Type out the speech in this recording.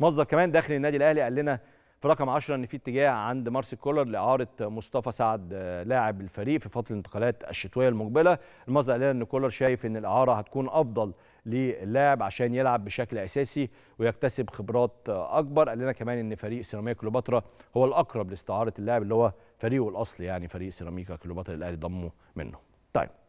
مصدر كمان داخل النادي الاهلي قال لنا في رقم 10 ان في اتجاه عند مارسيل كولر لاعاره مصطفى سعد آه، لاعب الفريق في فتره الانتقالات الشتويه المقبله المصدر قال لنا ان كولر شايف ان الاعاره هتكون افضل للاعب عشان يلعب بشكل اساسي ويكتسب خبرات آه، اكبر قال لنا كمان ان فريق سيراميكا كليوباترا هو الاقرب لاستعاره اللاعب اللي هو فريقه الاصلي يعني فريق سيراميكا كليوباترا الاهلي ضمه منه طيب